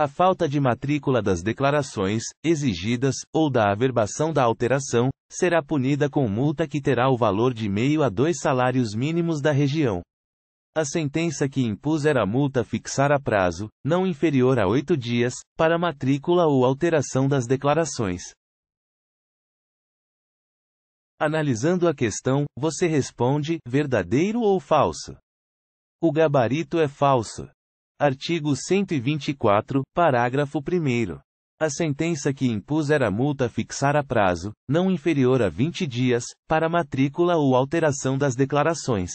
A falta de matrícula das declarações, exigidas, ou da averbação da alteração, será punida com multa que terá o valor de meio a dois salários mínimos da região. A sentença que impuser a multa fixará prazo, não inferior a oito dias, para matrícula ou alteração das declarações. Analisando a questão, você responde: verdadeiro ou falso? O gabarito é falso. Artigo 124, parágrafo 1. A sentença que impuser a multa fixar a prazo, não inferior a 20 dias, para matrícula ou alteração das declarações.